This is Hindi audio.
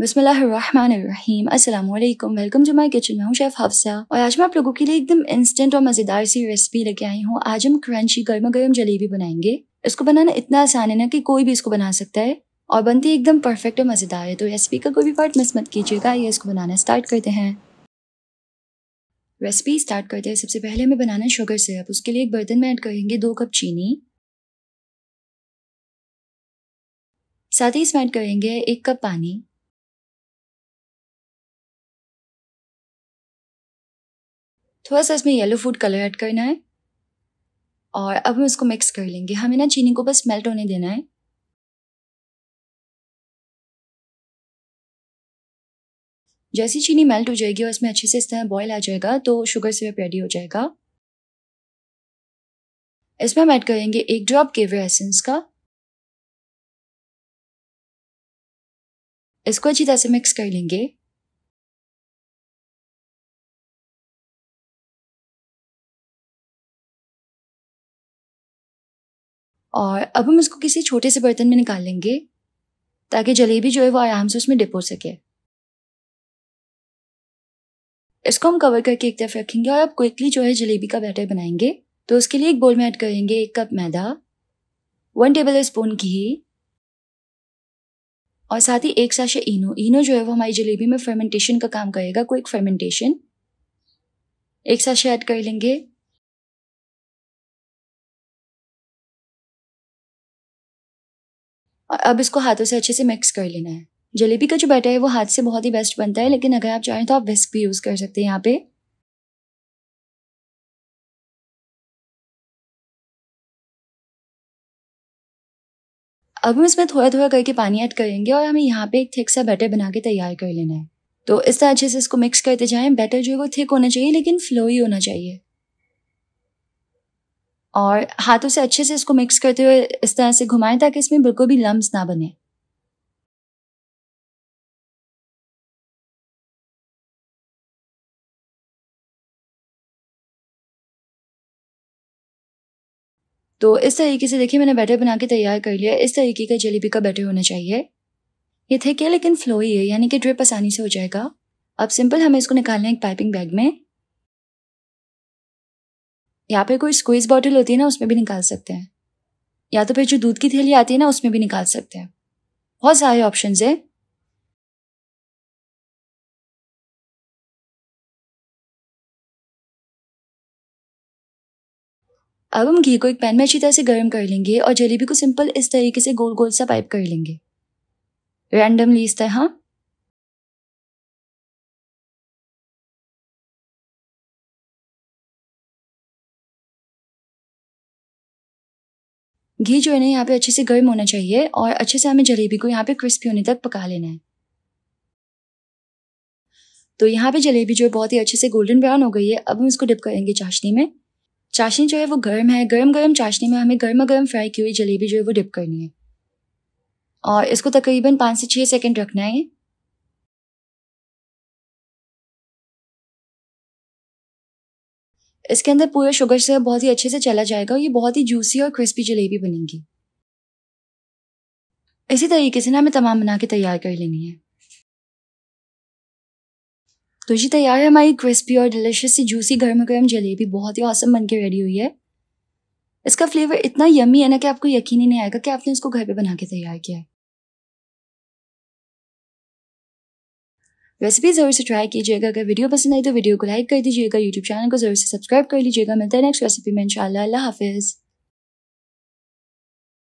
बिस्मिल्लाहिर्रहमानिर्रहीम अस्सलाम वालेकुम वेलकम टू माय किचन मैं हूं शेफ हफ्सा और आज मैं आप लोगों के लिए एकदम इंस्टेंट और मज़ेदार सी रेसिपी लेके आई हूँ आज हम क्रंची गर्मा गर्म जलेबी बनाएंगे इसको बनाना इतना आसान है ना कि कोई भी इसको बना सकता है और बनती एकदम परफेक्ट और मज़ेदार है तो रेसिपी का कोई भी पार्ट मिस मत कीजिएगा ये इसको बनाना स्टार्ट करते हैं रेसिपी स्टार्ट करते हैं सबसे पहले हमें बनाना है शुगर सिरप उसके लिए एक बर्तन में ऐड करेंगे दो कप चीनी साथ ही इसमें ऐड करेंगे एक कप पानी थोड़ा सा इसमें येलो फूड कलर ऐड करना है और अब हम इसको मिक्स कर लेंगे हमें ना चीनी को बस मेल्ट होने देना है जैसी चीनी मेल्ट हो जाएगी और इसमें अच्छे से इस तरह बॉयल आ जाएगा तो शुगर सिरप रेडी हो जाएगा इसमें हम ऐड करेंगे एक ड्रॉप केवर एसेंस का इसको अच्छी तरह से मिक्स कर लेंगे और अब हम इसको किसी छोटे से बर्तन में निकाल लेंगे ताकि जलेबी जो है वो आराम से उसमें डिप हो सके इसको हम कवर करके एक तरफ रखेंगे और अब क्विकली जो है जलेबी का बैटर बनाएंगे तो उसके लिए एक बोल में ऐड करेंगे एक कप मैदा वन टेबल स्पून घी और साथ ही एक साशे इनो इनो जो है वो हमारी जलेबी में फर्मेंटेशन का काम करेगा क्विक फर्मेंटेशन एक साशे ऐड कर लेंगे और अब इसको हाथों से अच्छे से मिक्स कर लेना है जलेबी का जो बैटर है वो हाथ से बहुत ही बेस्ट बनता है लेकिन अगर आप चाहें तो आप विस्क भी यूज़ कर सकते हैं यहाँ पे अब हम इसमें थोड़ा थोड़ा करके पानी ऐड करेंगे और हमें यहाँ पे एक थिक सा बैटर बना के तैयार कर लेना है तो इस तरह अच्छे से इसको मिक्स करते जाएं बैटर जो है वो थिक होना चाहिए लेकिन फ्लोई होना चाहिए और हाथों से अच्छे से इसको मिक्स करते हुए इस तरह से घुमाएं ताकि इसमें बिल्कुल भी लम्ब ना बने तो इस तरीके से देखिए मैंने बैटर बना के तैयार कर लिया इस तरीके का जलेबी का बैटर होना चाहिए ये थे क्या लेकिन फ्लोई है यानी कि ड्रिप आसानी से हो जाएगा अब सिंपल हमें इसको निकालना है एक पाइपिंग बैग में यहाँ पे कोई स्क्वीज बॉटल होती है ना उसमें भी निकाल सकते हैं या तो फिर जो दूध की थैली आती है ना उसमें भी निकाल सकते हैं बहुत सारे ऑप्शन है अब हम घी को एक पैन में अच्छी तरह से गर्म कर लेंगे और जलेबी को सिंपल इस तरीके से गोल गोल सा पाइप कर लेंगे रैंडमली इस तरह हाँ? घी जो है ना यहाँ पे अच्छे से गर्म होना चाहिए और अच्छे से हमें जलेबी को यहाँ पे क्रिस्पी होने तक पका लेना है तो यहाँ पे जलेबी जो है बहुत ही अच्छे से गोल्डन ब्राउन हो गई है अब हम इसको डिप करेंगे चाशनी में चाशनी जो है वो गर्म है गर्म गर्म चाशनी में हमें गर्मा गर्म फ्राई की हुई जलेबी जो है वो डिप करनी है और इसको तकरीबन पाँच से छः सेकेंड रखना है इसके अंदर पूरे शुगर से बहुत ही अच्छे से चला जाएगा और ये बहुत ही जूसी और क्रिस्पी जलेबी बनेगी इसी तरीके से ना हमें तमाम बना के तैयार कर लेनी है तो जी तैयार है हमारी क्रिस्पी और डिलिशियस सी जूसी गर्म गर्म जलेबी बहुत ही औसम बन के रेडी हुई है इसका फ्लेवर इतना यमी है ना कि आपको यकीन ही नहीं आएगा कि आपने इसको घर पे बना के तैयार किया है रेसिपी ज़रूर से ट्राई कीजिएगा अगर वीडियो पसंद आई तो वीडियो को लाइक कर दीजिएगा यूट्यूब चैनल को जरूर से सब्सक्राइब कर लीजिएगा मिलता है नेक्स्ट रेसिपी में इंशाल्लाह हाफिज़